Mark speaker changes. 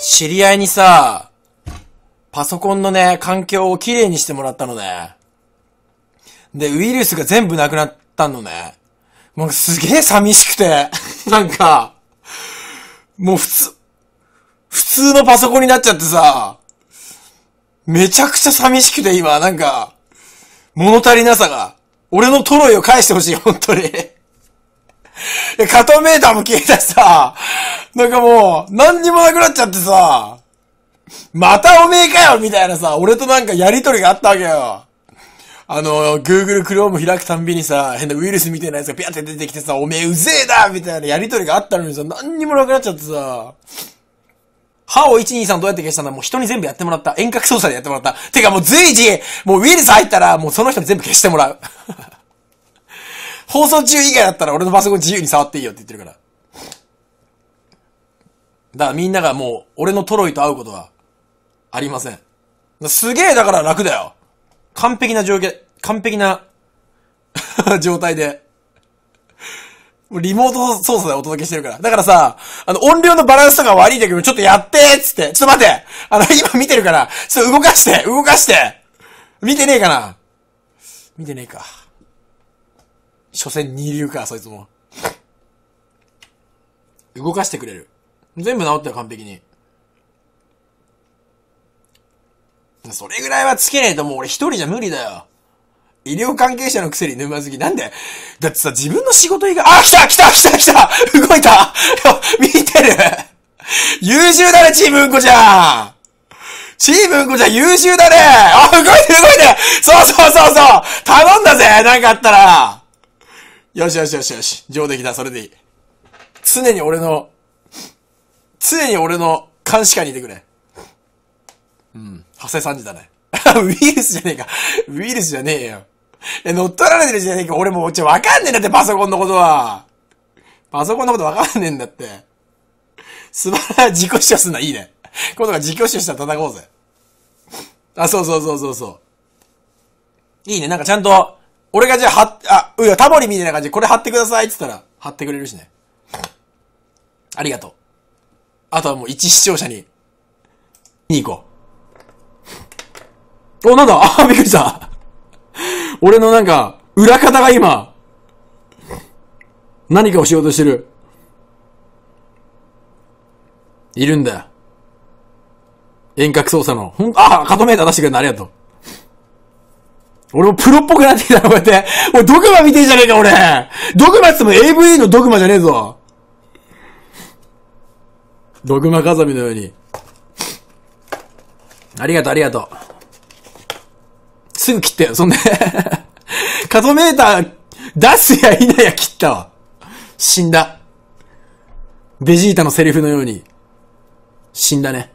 Speaker 1: 知り合いにさ、パソコンのね、環境をきれいにしてもらったのね。で、ウイルスが全部なくなったのね。もうすげえ寂しくて。なんか、もう普通、普通のパソコンになっちゃってさ、めちゃくちゃ寂しくて今、なんか、物足りなさが、俺のトロイを返してほしい、本当に。いや、カトメーターも消えたしさ、なんかもう、何にもなくなっちゃってさ、またおめえかよみたいなさ、俺となんかやりとりがあったわけよ。あの、Google Chrome 開くたんびにさ、変なウイルスみたいなやつがピャって出てきてさ、おめえうぜえだみたいなやりとりがあったのにさ、何にもなくなっちゃってさ、歯を123どうやって消したんだもう人に全部やってもらった。遠隔操作でやってもらった。てかもう随時、もうウイルス入ったら、もうその人に全部消してもらう。放送中以外だったら俺のパソコン自由に触っていいよって言ってるから。だからみんながもう、俺のトロイと会うことは、ありません。すげえだから楽だよ。完璧な条件、完璧な 状態で。リモート操作でお届けしてるから。だからさ、あの、音量のバランスとか悪いんだけど、ちょっとやってーっつって。ちょっと待ってあの、今見てるから、ちょっと動かして動かして見てねえかな見てねえか。所詮二流か、そいつも。動かしてくれる。全部治ったよ、完璧に。それぐらいはつけねえともう俺一人じゃ無理だよ。医療関係者のくせに沼好き。なんでだってさ、自分の仕事以外、あ、来た来た来た来た動いた 見てる優秀だね、チームうんこちゃんチームうんこちゃん優秀だねあ、動いてる動いてるそうそうそうそう頼んだぜなんかあったらよしよしよしよし。上出来だ、それでいい。常に俺の、常に俺の監視下にいてくれ。うん。長谷さんだね。ウイルスじゃねえか。ウイルスじゃねえよ。え、乗っ取られてるじゃねえか。俺もう、ちょ、わかんねえんだって、パソコンのことは。パソコンのことわかんねえんだって。素晴らしい。自己主張すんな、いいね。今度が自己主張したら叩こうぜ。あ、そうそうそうそうそう。いいね、なんかちゃんと、俺がじゃあ貼っ、あ、うや、タモリみたいな感じで、これ貼ってくださいって言ったら、貼ってくれるしね。ありがとう。あとはもう一視聴者に、に行こう。お、なんだ あ、びっくりした。俺のなんか、裏方が今、何かをしようとしてる。いるんだよ。遠隔操作の。ほん、あ、カトメーター出してくれるのありがとう。俺もプロっぽくなってきたな、こうやって。俺、ドグマ見てんじゃねえか、俺ドグマっつっても AV のドグマじゃねえぞドグマ風見のように。ありがとう、ありがとう。すぐ切ったよ、そんで カトメーター、出すやいなや切ったわ。死んだ。ベジータのセリフのように。死んだね。